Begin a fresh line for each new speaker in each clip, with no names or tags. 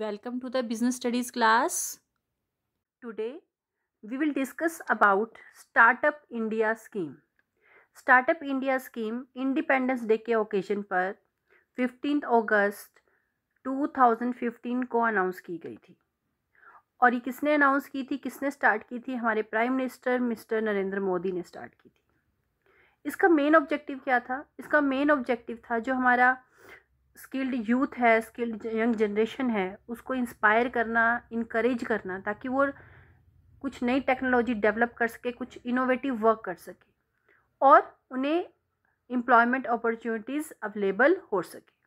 welcome to the business studies class today we will discuss about startup india scheme startup india scheme independence day के occasion पर 15 अगस्त 2015 को announce की गई थी और ये किसने अनाउंस की थी किसने स्टार्ट की थी हमारे prime minister mister Narendra Modi ने स्टार्ट की थी इसका मेन ऑब्जेक्टिव क्या था इसका मेन ऑब्जेक्टिव था जो हमारा स्किल्ड यूथ है स्किल्ड यंग जनरेशन है उसको इंस्पायर करना इनक्रेज करना ताकि वो कुछ नई टेक्नोलॉजी डेवलप कर सके कुछ इनोवेटिव वर्क कर सके और उन्हें एम्प्लॉयमेंट अपॉर्चुनिटीज़ अवेलेबल हो सके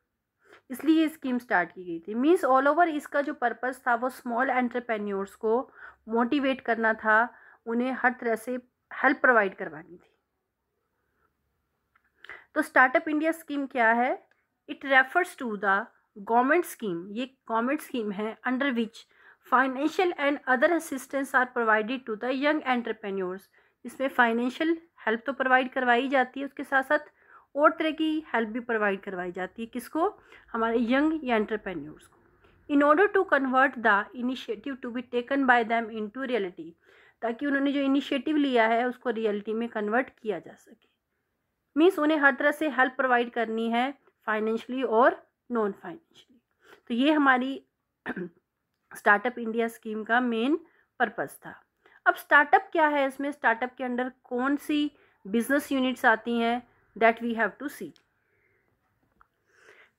इसलिए ये स्कीम स्टार्ट की गई थी मीन्स ऑल ओवर इसका जो पर्पज़ था वो स्मॉल एंटरप्रेन्योर्स को मोटिवेट करना था उन्हें हर तरह से हेल्प प्रोवाइड करवानी थी तो स्टार्टअप इंडिया स्कीम क्या है it refers to the government scheme ये गवर्नमेंट स्कीम है under which financial and other assistance are provided to the young entrepreneurs इसमें फाइनेंशियल हेल्प तो प्रोवाइड करवाई जाती है उसके साथ साथ और तरह की हेल्प भी प्रोवाइड करवाई जाती है किसको हमारे यंग या एंटरप्रेन्योर्स को in order to convert the initiative to be taken by them into reality ताकि उन्होंने जो इनिशिएटिव लिया है उसको रियलिटी में कन्वर्ट किया जा सके मीन्स उन्हें हर तरह से हेल्प प्रोवाइड करनी है फाइनेंशली और नॉन फाइनेंशली तो ये हमारी स्टार्टअप इंडिया स्कीम का मेन पर्पज़ था अब स्टार्टअप क्या है इसमें स्टार्टअप के अंडर कौन सी बिजनेस यूनिट्स आती हैं that we have to see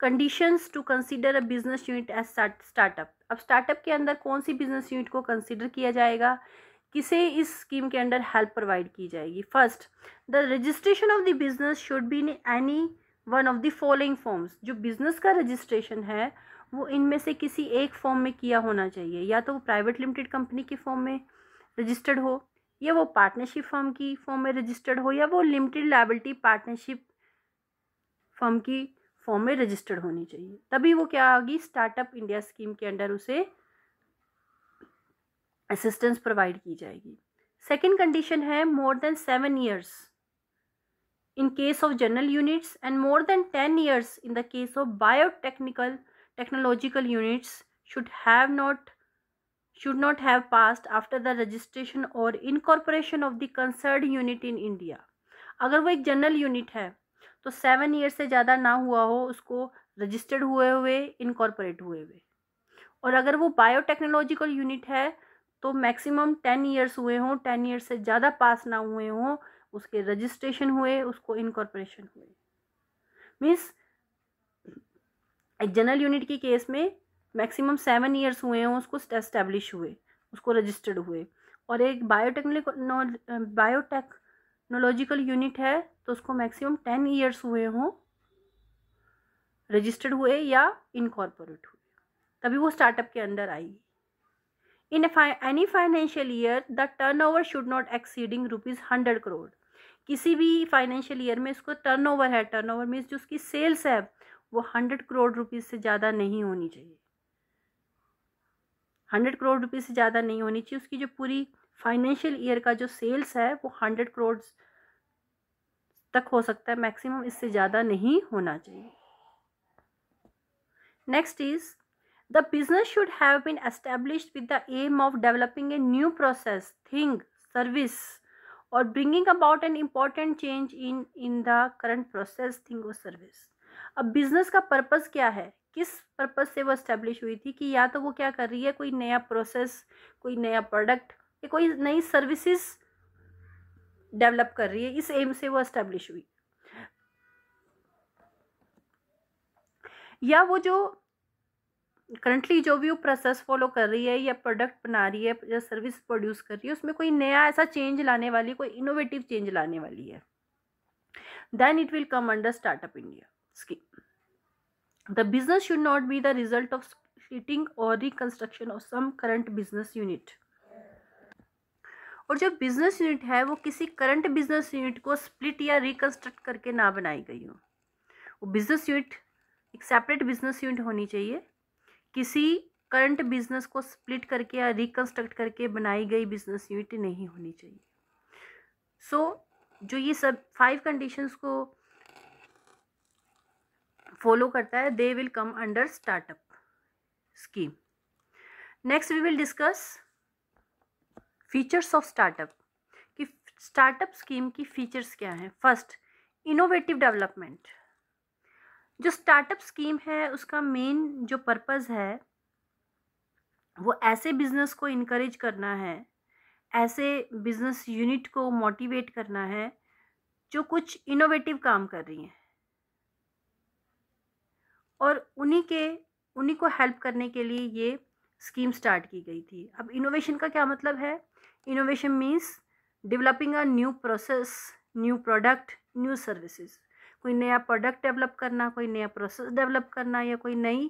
conditions to consider a business unit as startup अब स्टार्टअप के अंदर कौन सी बिजनेस यूनिट को कंसीडर किया जाएगा किसे इस स्कीम के अंदर हेल्प प्रोवाइड की जाएगी first the registration of the business should be in any one of the following forms जो बिजनेस का रजिस्ट्रेशन है वो इनमें से किसी एक फॉर्म में किया होना चाहिए या तो वो प्राइवेट लिमिटेड कंपनी की फॉर्म में रजिस्टर्ड हो या वो पार्टनरशिप फॉर्म की फॉर्म में रजिस्टर्ड हो या वो लिमिटेड लाइबिलिटी पार्टनरशिप फॉर्म की फॉर्म में रजिस्टर्ड होनी चाहिए तभी वो क्या होगी स्टार्टअप इंडिया स्कीम के अंडर उसे असिस्टेंस प्रोवाइड की जाएगी सेकेंड कंडीशन है more than seven years in case of general units and more than 10 years in the case of biotechnical technological units should have not should not have passed after the registration or incorporation of the concerned unit in India. अगर वो एक general unit है तो seven years से ज़्यादा ना हुआ हो उसको registered हुए हुए incorporate हुए हुए और अगर वो biotechnological unit है तो maximum टेन years हुए हों टेन years से ज़्यादा pass ना हुए हों उसके रजिस्ट्रेशन हुए उसको इनकॉर्पोरेशन हुए मीन्स एक जनरल यूनिट के केस में मैक्सिमम सेवन ईयर्स हुए हों उसको एस्टेब्लिश हुए उसको रजिस्टर्ड हुए और एक बायोटेक्निक बायोटेक्नोलॉजिकल यूनिट है तो उसको मैक्सिमम टेन ईयर्स हुए हों रजिस्टर्ड हुए या इनकॉर्पोरेट हुए तभी वो स्टार्टअप के अंदर आएगी in any financial year the turnover should not exceeding rupees hundred crore किसी भी फाइनेंशियल ईयर में इसको टर्नओवर है टर्नओवर मीन्स जो उसकी सेल्स है वो हंड्रेड करोड़ रुपीज़ से ज़्यादा नहीं होनी चाहिए हंड्रेड करोड़ रुपीज़ से ज़्यादा नहीं होनी चाहिए उसकी जो पूरी फाइनेंशियल ईयर का जो सेल्स है वो हंड्रेड करोड़ तक हो सकता है मैक्सिमम इससे ज़्यादा नहीं होना चाहिए next is the business should have been establish with the aim of developing a new process thing service और bringing about an important change in in the current process thing और सर्विस अब business का purpose क्या है किस purpose से वो establish हुई थी कि या तो वो क्या कर रही है कोई नया प्रोसेस कोई नया प्रोडक्ट या कोई नई सर्विसेज डेवलप कर रही है इस एम से वो इस्टेब्लिश हुई या वो जो करंटली जो भी वो प्रोसेस फॉलो कर रही है या प्रोडक्ट बना रही है या सर्विस प्रोड्यूस कर रही है उसमें कोई नया ऐसा चेंज लाने वाली कोई इनोवेटिव चेंज लाने वाली है then it will come under startup India scheme the business should not be the result of splitting और reconstruction of some current business unit और जो बिजनेस यूनिट है वो किसी करंट बिजनेस यूनिट को स्प्लिट या रिकंस्ट्रक्ट करके ना बनाई गई हो वो बिजनेस यूनिट एक सेपरेट बिजनेस यूनिट होनी चाहिए किसी करंट बिजनेस को स्प्लिट करके या रिकंस्ट्रक्ट करके बनाई गई बिजनेस यूनिट नहीं होनी चाहिए सो so, जो ये सब फाइव कंडीशंस को फॉलो करता है they will come under startup scheme next we will discuss features of startup कि स्टार्टअप स्कीम की फीचर्स क्या हैं फर्स्ट इनोवेटिव डेवलपमेंट जो स्टार्टअप स्कीम है उसका मेन जो पर्पज़ है वो ऐसे बिज़नेस को इनक्रेज करना है ऐसे बिज़नेस यूनिट को मोटिवेट करना है जो कुछ इनोवेटिव काम कर रही हैं और उन्हीं के उन्हीं को हेल्प करने के लिए ये स्कीम स्टार्ट की गई थी अब इनोवेशन का क्या मतलब है innovation means developing a new process new product new services कोई नया प्रोडक्ट डेवलप करना कोई नया प्रोसेस डेवलप करना या कोई नई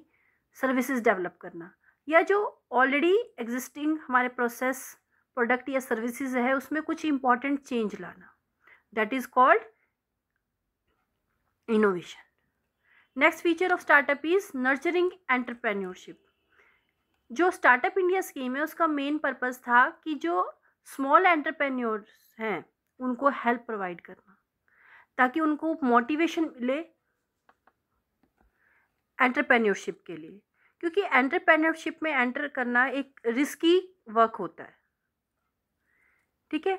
सर्विसेज डेवलप करना या जो ऑलरेडी एग्जिस्टिंग हमारे प्रोसेस प्रोडक्ट या सर्विसेज है उसमें कुछ इंपॉर्टेंट चेंज लाना that is called innovation next feature of startup is nurturing entrepreneurship जो स्टार्टअप इंडिया स्कीम है उसका मेन पर्पज़ था कि जो स्मॉल एंटरप्रेन्योर्स हैं उनको हेल्प प्रोवाइड करना ताकि उनको मोटिवेशन मिले एंटरप्रेन्योरशिप के लिए क्योंकि एंटरप्रेन्योरशिप में एंटर करना एक रिस्की वर्क होता है ठीक है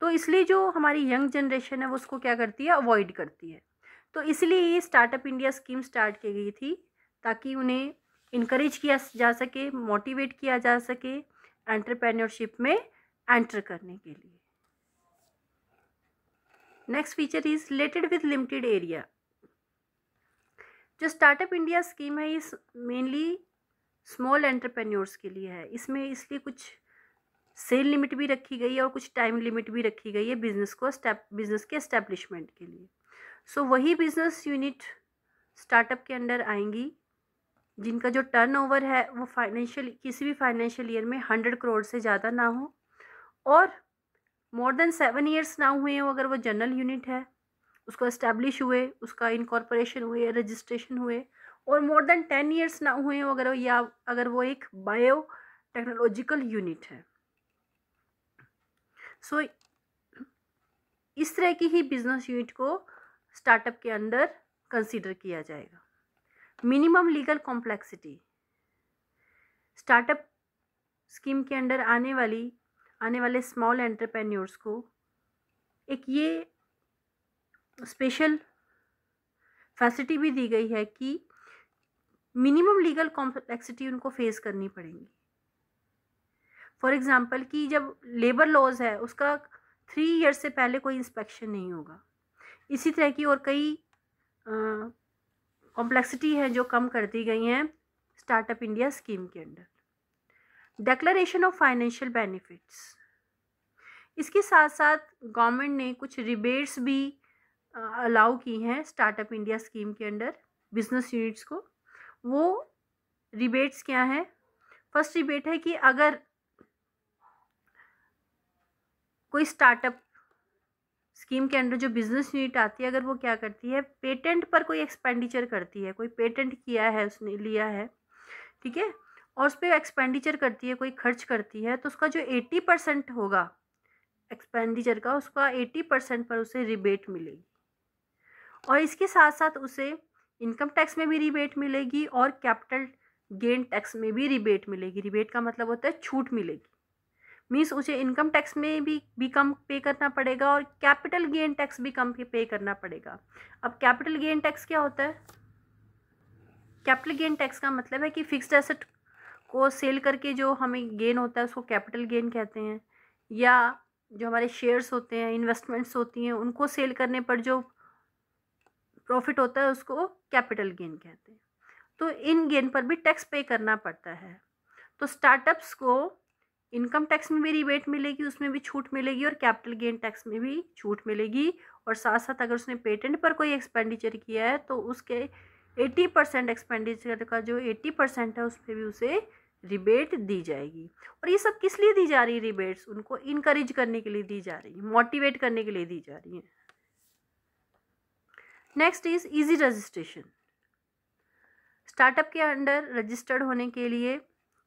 तो इसलिए जो हमारी यंग जनरेशन है वो उसको क्या करती है अवॉइड करती है तो इसलिए ये स्टार्टअप इंडिया स्कीम स्टार्ट की गई थी ताकि उन्हें इनक्रेज किया जा सके मोटिवेट किया जा सके एंटरप्रेन्योरशिप में एंटर करने के लिए next feature is related with limited area जो स्टार्टअप इंडिया स्कीम है ये मेनली स्मॉल एंटरप्रेन्योर्स के लिए है इसमें इसलिए कुछ सेल लिमिट भी रखी गई है और कुछ टाइम लिमिट भी रखी गई है बिज़नेस को स्टेप बिज़नेस के इस्टेब्लिशमेंट के लिए सो so, वही बिज़नेस यूनिट स्टार्टअप के अंडर आएंगी जिनका जो टर्नओवर है वो फाइनेंशियल किसी भी फाइनेंशियल ईयर में हंड्रेड करोड़ से ज़्यादा ना हो और मोर देन सेवन ईयर्स ना हुए हो अगर वो जनरल यूनिट है उसको इस्टेब्लिश हुए उसका इनकॉर्पोरेशन हुए रजिस्ट्रेशन हुए और मोर देन टेन ईयर्स ना हुए हो अगर या अगर वो एक बायो टेक्नोलॉजिकल यूनिट है सो so, इस तरह की ही बिजनेस यूनिट को स्टार्टअप के अंदर कंसीडर किया जाएगा minimum legal complexity startup scheme के अंडर आने वाली आने वाले स्मॉल एंटरप्रेन्योर्स को एक ये स्पेशल फैसिलिटी भी दी गई है कि मिनिमम लीगल कॉम्प्लेक्सिटी उनको फेस करनी पड़ेगी फॉर एग्ज़ाम्पल कि जब लेबर लॉज है उसका थ्री ईयर्स से पहले कोई इंस्पेक्शन नहीं होगा इसी तरह की और कई कॉम्प्लेक्सिटी हैं जो कम कर दी गई हैं स्टार्टअप इंडिया स्कीम के under declaration of financial benefits इसके साथ साथ गवर्नमेंट ने कुछ रिबेट्स भी अलाउ की हैं स्टार्टअप इंडिया स्कीम के अंडर बिजनेस यूनिट्स को वो रिबेट्स क्या हैं फर्स्ट रिबेट है कि अगर कोई स्टार्टअप स्कीम के अंडर जो बिजनेस यूनिट आती है अगर वो क्या करती है पेटेंट पर कोई एक्सपेंडिचर करती है कोई पेटेंट किया है उसने लिया है ठीक है और उस पर एक्सपेंडिचर करती है कोई खर्च करती है तो उसका जो एट्टी परसेंट होगा एक्सपेंडिचर का उसका एट्टी परसेंट पर उसे रिबेट मिलेगी और इसके साथ साथ उसे इनकम टैक्स में भी रिबेट मिलेगी और कैपिटल गेन टैक्स में भी रिबेट मिलेगी रिबेट का मतलब होता है छूट मिलेगी मीन्स उसे इनकम टैक्स में भी भी कम पे करना पड़ेगा और कैपिटल गेन टैक्स भी कम पे करना पड़ेगा अब कैपिटल गेन टैक्स क्या होता है कैपिटल गेन टैक्स का मतलब है कि फिक्स्ड एसेट को सेल करके जो हमें गेन होता है उसको कैपिटल गेन कहते हैं या जो हमारे शेयर्स होते हैं इन्वेस्टमेंट्स होती हैं उनको सेल करने पर जो प्रॉफिट होता है उसको कैपिटल गेन कहते हैं तो इन गेन पर भी टैक्स पे करना पड़ता है तो स्टार्टअप्स को इनकम टैक्स में भी रिबेट मिलेगी उसमें भी छूट मिलेगी और कैपिटल गेन टैक्स में भी छूट मिलेगी और साथ साथ अगर उसने पेटेंट पर कोई एक्सपेंडिचर किया है तो उसके एट्टी परसेंट एक्सपेंडिचर का जो एट्टी परसेंट है उस पर भी उसे रिबेट दी जाएगी और ये सब किस लिए दी जा रही है रिबेट्स उनको इनकरेज करने के लिए दी जा रही है मोटिवेट करने के लिए दी जा रही है next is easy registration startup के अंडर रजिस्टर्ड होने के लिए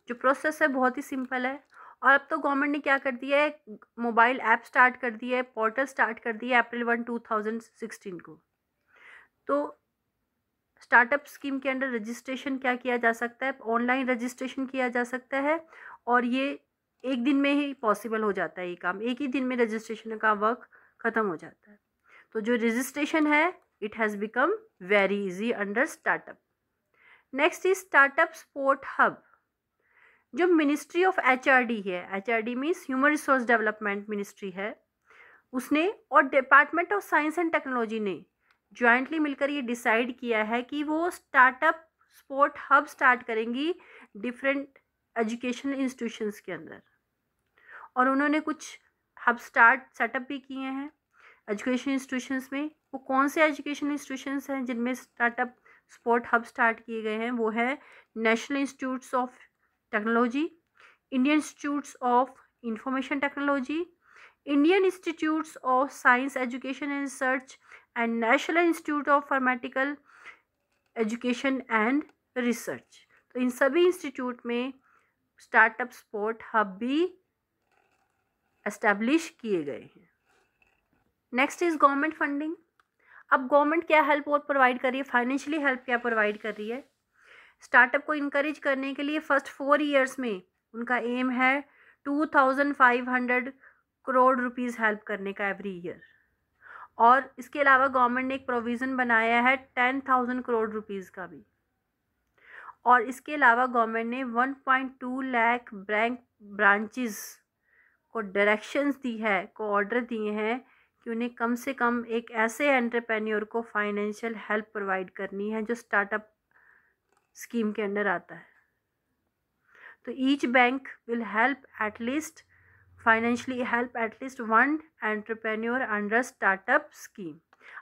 जो प्रोसेस है बहुत ही सिंपल है और अब तो गवर्नमेंट ने क्या कर दिया है मोबाइल ऐप स्टार्ट कर दिया है पोर्टल स्टार्ट कर दिया है April one two thousand sixteen को तो स्टार्टअप स्कीम के अंडर रजिस्ट्रेशन क्या किया जा सकता है ऑनलाइन रजिस्ट्रेशन किया जा सकता है और ये एक दिन में ही पॉसिबल हो जाता है ये काम एक ही दिन में रजिस्ट्रेशन का वर्क ख़त्म हो जाता है तो जो रजिस्ट्रेशन है it has become very easy under startup next is startup support hub जो मिनिस्ट्री ऑफ एच है H R means human resource development ministry है उसने और department of science and technology ने ज्वाइंटली मिलकर ये डिसाइड किया है कि वो स्टार्टअप स्पोर्ट हब स्टार्ट करेंगी डिफरेंट एजुकेशन इंस्टीट्यूशंस के अंदर और उन्होंने कुछ हब स्टार्ट सेटअप भी किए हैं एजुकेशन इंस्टीट्यूशंस में वो कौन से एजुकेशन इंस्टीट्यूशंस हैं जिनमें स्टार्टअप स्पोर्ट हब स्टार्ट किए गए हैं वो है national institutes of technology Indian institutes of information technology Indian institutes of science education and research and national institute of pharmaceutical education and research तो इन सभी इंस्टीट्यूट में स्टार्टअप स्पोर्ट हब भी एस्टेब्लिश किए गए हैं नेक्स्ट इज़ गवर्नमेंट फंडिंग अब government क्या हेल्प और प्रोवाइड कर रही है फाइनेंशियली हेल्प क्या प्रोवाइड कर रही है स्टार्टअप को इनक्रेज करने के लिए फर्स्ट फोर ईयर्स में उनका एम है two thousand five hundred crore rupees help करने का एवरी ईयर और इसके अलावा गवर्नमेंट ने एक प्रोविज़न बनाया है टेन थाउजेंड करोड़ रुपीज़ का भी और इसके अलावा गवर्नमेंट ने one point two lakh bank branches को डायरेक्शंस दी है को ऑर्डर दिए हैं कि उन्हें कम से कम एक ऐसे एंटरप्रेन्योर को फाइनेंशियल हेल्प प्रोवाइड करनी है जो स्टार्टअप स्कीम के अंडर आता है तो each bank will help at least financially help at least one entrepreneur under startup scheme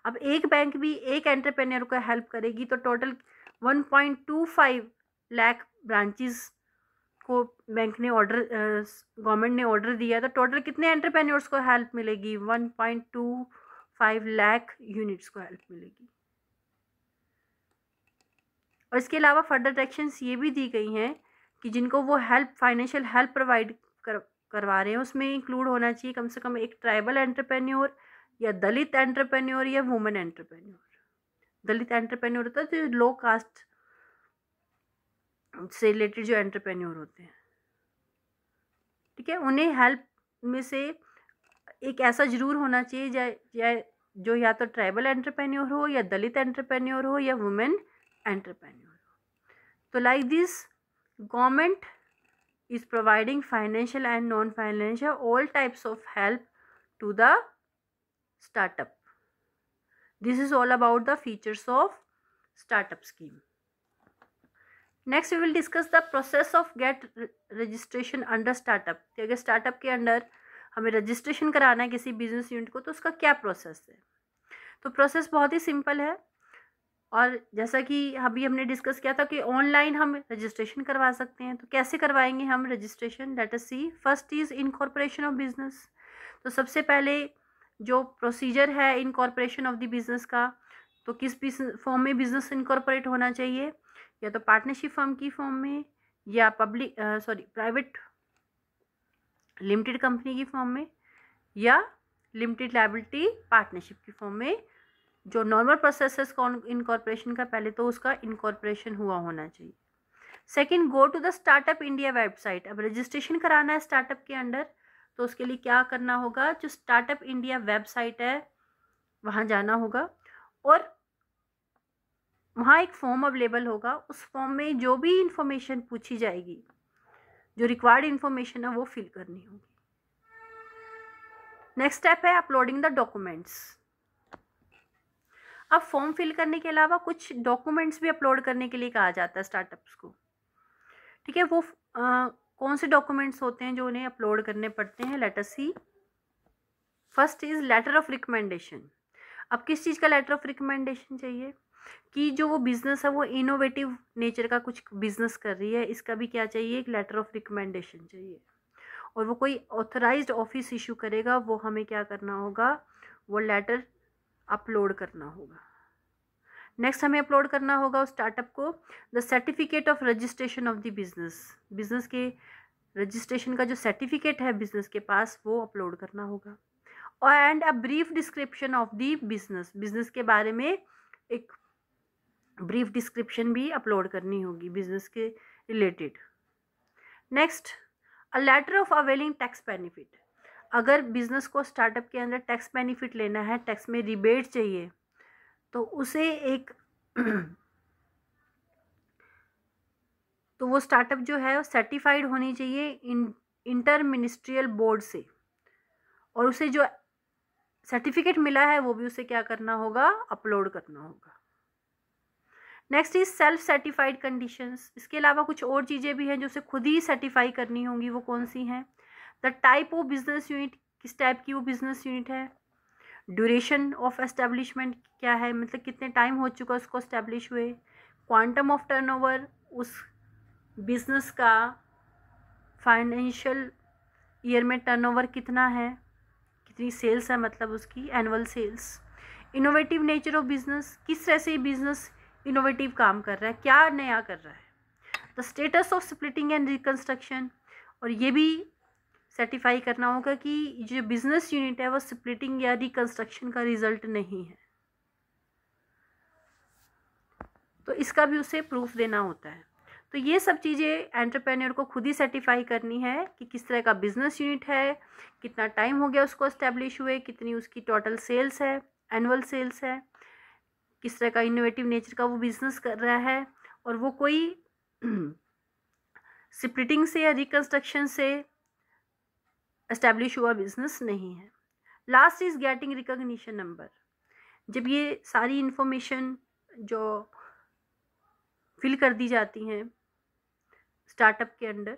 अब एक बैंक भी एक एंटरप्रेन्योर को हेल्प करेगी तो टोटल 1.25 लाख ब्रांचेस को बैंक ने ऑर्डर गवर्नमेंट ने ऑर्डर दिया तो टोटल कितने एंटरप्रेन्योर्स को हेल्प मिलेगी 1.25 लाख यूनिट्स को हेल्प मिलेगी और इसके अलावा फर्दर डायरेक्शंस ये भी दी गई हैं कि जिनको वो हेल्प फाइनेंशियल हेल्प प्रोवाइड कर करवा रहे हैं उसमें इंक्लूड होना चाहिए कम से कम एक ट्राइबल एंटरप्रेन्योर या दलित एंटरप्रेन्योर या वुमेन एंटरप्रेन्योर दलित एंटरप्रेन्योर होता है जो लो कास्ट से रिलेटेड जो एंटरप्रेन्योर होते हैं ठीक है उन्हें हेल्प में से एक ऐसा ज़रूर होना चाहिए जा, जा जो या तो ट्राइबल एंटरप्रेन्योर हो या दलित एंटरप्रेन्योर हो या वुमेन एंटरप्रेन्योर हो तो like this government is providing financial and non financial all types of help to the startup this is all about the features of startup scheme next we will discuss the process of get registration under startup कि अगर startup ke under हमें registration कराना है किसी business unit को तो उसका क्या प्रोसेस है तो प्रोसेस बहुत ही सिंपल है और जैसा कि अभी हमने डिस्कस किया था कि ऑनलाइन हम रजिस्ट्रेशन करवा सकते हैं तो कैसे करवाएंगे हम registration let us see first is incorporation of business तो सबसे पहले जो प्रोसीजर है इनकॉर्पोरेशन ऑफ द बिज़नेस का तो किस फॉर्म में बिज़नेस इनकॉर्पोरेट होना चाहिए या तो पार्टनरशिप फॉर्म की फॉर्म में या public sorry private limited company की फॉर्म में या लिमिटेड लाइबिलिटी पार्टनरशिप की फॉर्म में जो नॉर्मल प्रोसेसेस का इनकॉर्पोरेशन का पहले तो उसका इनकॉर्पोरेशन हुआ होना चाहिए second go to the startup India website अब रजिस्ट्रेशन कराना है स्टार्टअप के अंडर तो उसके लिए क्या करना होगा जो स्टार्टअप इंडिया वेबसाइट है वहाँ जाना होगा और वहाँ एक फॉर्म अवेलेबल होगा उस फॉर्म में जो भी इंफॉर्मेशन पूछी जाएगी जो रिक्वायर्ड इन्फॉर्मेशन है वो फिल करनी होगी नेक्स्ट स्टेप है अपलोडिंग द डॉक्यूमेंट्स अब फॉर्म फिल करने के अलावा कुछ डॉक्यूमेंट्स भी अपलोड करने के लिए कहा जाता है स्टार्टअप्स को ठीक है वो आ, कौन से डॉक्यूमेंट्स होते हैं जो उन्हें अपलोड करने पड़ते हैं letter see first is letter of recommendation अब किस चीज़ का लेटर ऑफ रिकमेंडेशन चाहिए कि जो वो बिज़नेस है वो इनोवेटिव नेचर का कुछ बिज़नेस कर रही है इसका भी क्या चाहिए एक लेटर ऑफ रिकमेंडेशन चाहिए और वो कोई ऑथराइज्ड ऑफिस इशू करेगा वो हमें क्या करना होगा वो लेटर अपलोड करना होगा नेक्स्ट हमें अपलोड करना होगा उस स्टार्टअप को the certificate of registration of the business business के रजिस्ट्रेशन का जो सर्टिफिकेट है बिज़नेस के पास वो अपलोड करना होगा और and a brief description of the business business के बारे में एक ब्रीफ डिस्क्रिप्शन भी अपलोड करनी होगी बिज़नेस के related next a letter of availing tax benefit अगर बिज़नेस को स्टार्टअप के अंदर टैक्स बेनिफिट लेना है टैक्स में रिबेट चाहिए तो उसे एक तो वो स्टार्टअप जो है सर्टिफाइड होनी चाहिए इन इंटर मिनिस्ट्रियल बोर्ड से और उसे जो सर्टिफिकेट मिला है वो भी उसे क्या करना होगा अपलोड करना होगा next is self certified conditions इसके अलावा कुछ और चीज़ें भी हैं जो उसे खुद ही सर्टिफाई करनी होंगी वो कौन सी हैं the type of business unit किस टाइप की वो बिजनेस यूनिट है ड्यूरेशन ऑफ एस्टेब्लिशमेंट क्या है मतलब कितने टाइम हो चुका है उसको इस्टेब्लिश हुए क्वांटम ऑफ टर्नओवर उस बिजनेस का फाइनेंशियल ईयर में टर्नओवर कितना है कितनी सेल्स है मतलब उसकी annual sales innovative nature of business किस तरह से बिजनेस इनोवेटिव काम कर रहा है क्या नया कर रहा है the status of splitting and reconstruction और ये भी सेटिफाई करना होगा कि जो बिज़नेस यूनिट है वो स्प्लिटिंग या रिकन्स्ट्रक्शन का रिज़ल्ट नहीं है तो इसका भी उसे प्रूफ देना होता है तो ये सब चीज़ें एंटरप्रेन्योर को खुद ही सर्टिफाई करनी है कि किस तरह का बिज़नेस यूनिट है कितना टाइम हो गया उसको इस्टेब्लिश हुए कितनी उसकी टोटल सेल्स है एनुअल सेल्स है किस तरह का इनोवेटिव नेचर का वो बिज़नेस कर रहा है और वो कोई स्प्लिटिंग से या रिकन्स्ट्रक्शन से इस्टेब्लिश हुआ बिजनेस नहीं है last is getting recognition number जब ये सारी इन्फॉर्मेशन जो फिल कर दी जाती हैं स्टार्टअप के अंडर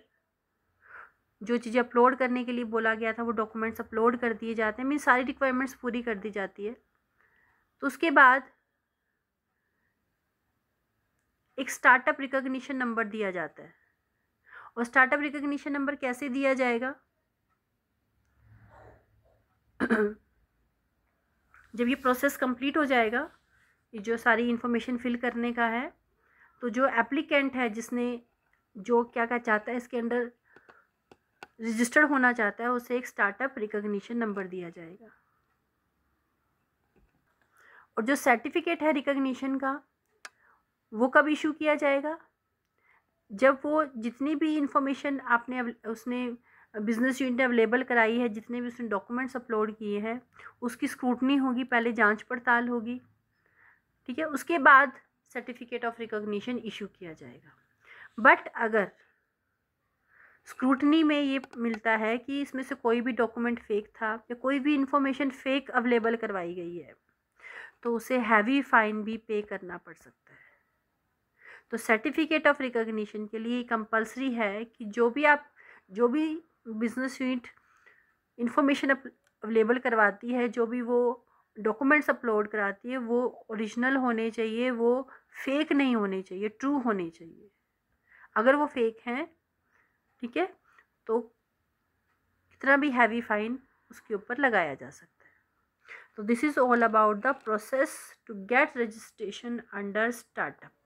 जो चीज़ें अपलोड करने के लिए बोला गया था वो डॉक्यूमेंट्स अपलोड कर दिए जाते हैं मीन सारी रिक्वायरमेंट्स पूरी कर दी जाती है तो उसके बाद एक स्टार्टअप रिकोगशन नंबर दिया जाता है और स्टार्टअप रिकग्निशन नंबर कैसे दिया जाएगा जब ये प्रोसेस कंप्लीट हो जाएगा ये जो सारी इन्फॉर्मेशन फिल करने का है तो जो एप्लीकेंट है जिसने जो क्या क्या चाहता है इसके अंडर रजिस्टर्ड होना चाहता है उसे एक स्टार्टअप रिकॉग्निशन नंबर दिया जाएगा और जो सर्टिफिकेट है रिकॉग्निशन का वो कब इशू किया जाएगा जब वो जितनी भी इंफॉर्मेशन आपने उसने बिज़नेस यूनिट अवेलेबल कराई है जितने भी उसने डॉक्यूमेंट्स अपलोड किए हैं उसकी स्क्रूटनी होगी पहले जांच पड़ताल होगी ठीक है उसके बाद सर्टिफिकेट ऑफ रिकॉग्निशन इशू किया जाएगा बट अगर स्क्रूटनी में ये मिलता है कि इसमें से कोई भी डॉक्यूमेंट फेक था या कोई भी इंफॉर्मेशन फेक अवेलेबल करवाई गई है तो उसे हैवी फाइन भी पे करना पड़ सकता है तो सर्टिफिकेट ऑफ रिकॉग्निशन के लिए कंपलसरी है कि जो भी आप जो भी बिज़नेस यूनिट इंफॉर्मेशन अवेलेबल करवाती है जो भी वो डॉक्यूमेंट्स अपलोड कराती है वो ओरिजिनल होने चाहिए वो फेक नहीं होने चाहिए ट्रू होने चाहिए अगर वो फेक हैं ठीक है तो कितना भी हैवी फाइन उसके ऊपर लगाया जा सकता है तो this is all about the process to get registration under startup